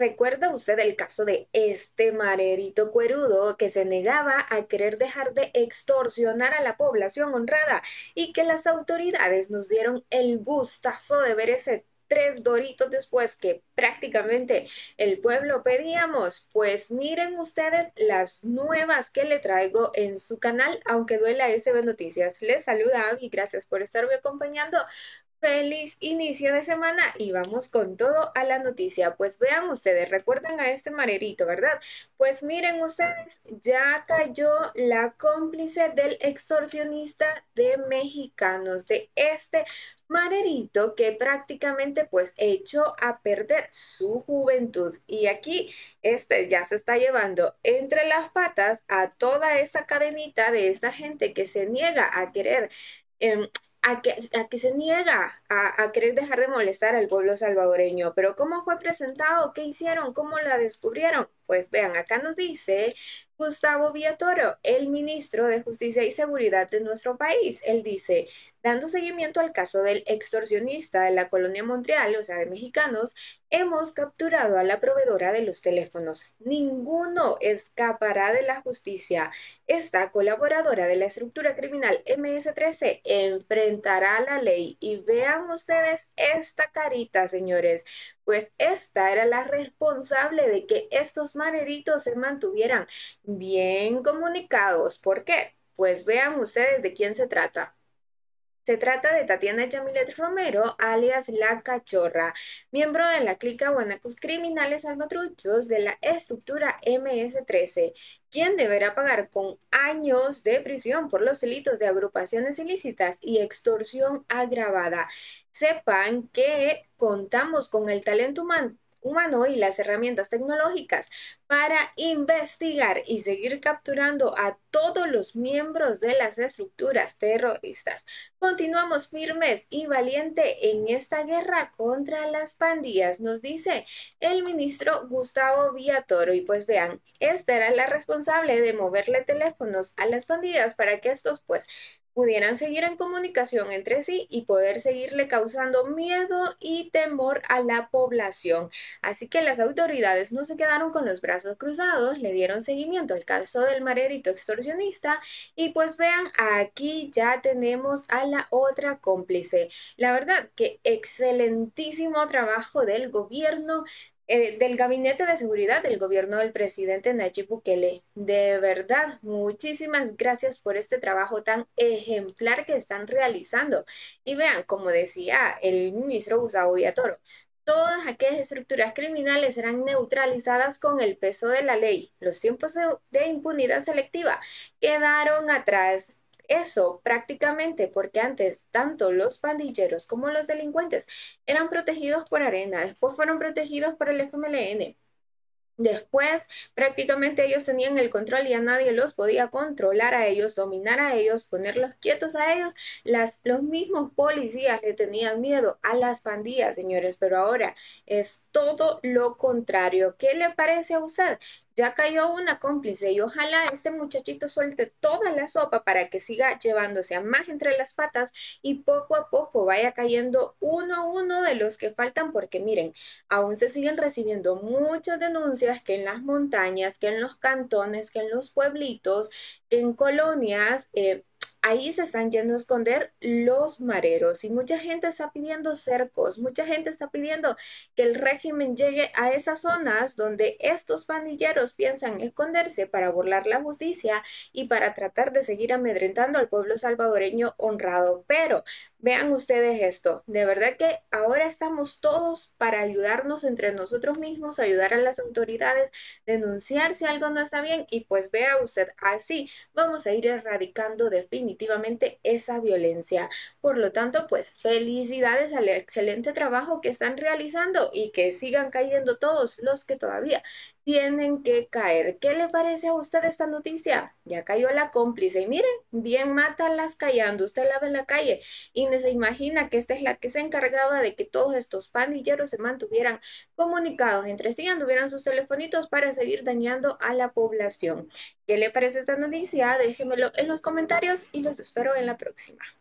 ¿Recuerda usted el caso de este marerito cuerudo que se negaba a querer dejar de extorsionar a la población honrada y que las autoridades nos dieron el gustazo de ver ese tres doritos después que prácticamente el pueblo pedíamos, pues miren ustedes las nuevas que le traigo en su canal, aunque duela SB Noticias. Les saluda y gracias por estarme acompañando. Feliz inicio de semana y vamos con todo a la noticia. Pues vean ustedes, recuerdan a este marerito, ¿verdad? Pues miren ustedes, ya cayó la cómplice del extorsionista de mexicanos, de este Marerito que prácticamente pues echó a perder su juventud y aquí este ya se está llevando entre las patas a toda esa cadenita de esta gente que se niega a querer em, a que, se niega a, a, querer dejar de molestar al pueblo salvadoreño. Pero ¿cómo fue presentado? ¿Qué hicieron? ¿Cómo la descubrieron? Pues vean, acá nos dice Gustavo Villatoro, el ministro de Justicia y Seguridad de nuestro país. Él dice, dando seguimiento al caso del extorsionista de la colonia Montreal, o sea, de mexicanos, hemos capturado a la proveedora de los teléfonos. Ninguno escapará de la justicia. Esta colaboradora de la estructura criminal MS-13 enfrentará la ley. Y vean ustedes esta carita, señores pues esta era la responsable de que estos maneritos se mantuvieran bien comunicados. ¿Por qué? Pues vean ustedes de quién se trata. Se trata de Tatiana Chamilet Romero, alias La Cachorra, miembro de la clica Guanacos Criminales almatruchos de la estructura MS-13, quien deberá pagar con años de prisión por los delitos de agrupaciones ilícitas y extorsión agravada. Sepan que contamos con el talento humano humano y las herramientas tecnológicas para investigar y seguir capturando a todos los miembros de las estructuras terroristas. Continuamos firmes y valientes en esta guerra contra las pandillas, nos dice el ministro Gustavo Villatoro. Y pues vean, esta era la responsable de moverle teléfonos a las pandillas para que estos pues pudieran seguir en comunicación entre sí y poder seguirle causando miedo y temor a la población. Así que las autoridades no se quedaron con los brazos cruzados, le dieron seguimiento al caso del marerito extorsionista y pues vean, aquí ya tenemos a la otra cómplice. La verdad que excelentísimo trabajo del gobierno eh, del Gabinete de Seguridad del gobierno del presidente Nayib Bukele. De verdad, muchísimas gracias por este trabajo tan ejemplar que están realizando. Y vean, como decía el ministro Gustavo Villatoro, todas aquellas estructuras criminales serán neutralizadas con el peso de la ley. Los tiempos de impunidad selectiva quedaron atrás. Eso prácticamente porque antes tanto los pandilleros como los delincuentes eran protegidos por arena, después fueron protegidos por el FMLN, Después, prácticamente ellos tenían el control y a nadie los podía controlar a ellos, dominar a ellos, ponerlos quietos a ellos. Las, los mismos policías le tenían miedo a las pandillas, señores, pero ahora es todo lo contrario. ¿Qué le parece a usted? Ya cayó una cómplice y ojalá este muchachito suelte toda la sopa para que siga llevándose a más entre las patas y poco a poco vaya cayendo uno a uno de los que faltan porque miren, aún se siguen recibiendo muchas denuncias que en las montañas, que en los cantones, que en los pueblitos, en colonias, eh, ahí se están yendo a esconder los mareros y mucha gente está pidiendo cercos, mucha gente está pidiendo que el régimen llegue a esas zonas donde estos pandilleros piensan esconderse para burlar la justicia y para tratar de seguir amedrentando al pueblo salvadoreño honrado. Pero vean ustedes esto, de verdad que ahora estamos todos para ayudarnos entre nosotros mismos, ayudar a las autoridades, denunciar si algo no está bien y pues vea usted, así vamos a ir erradicando definitivamente definitivamente esa violencia. Por lo tanto, pues felicidades al excelente trabajo que están realizando y que sigan cayendo todos los que todavía tienen que caer. ¿Qué le parece a usted esta noticia? Ya cayó la cómplice y miren, bien las callando. Usted la ve en la calle y se imagina que esta es la que se encargaba de que todos estos pandilleros se mantuvieran comunicados entre sí, anduvieran sus telefonitos para seguir dañando a la población. ¿Qué le parece esta noticia? Déjemelo en los comentarios y los espero en la próxima.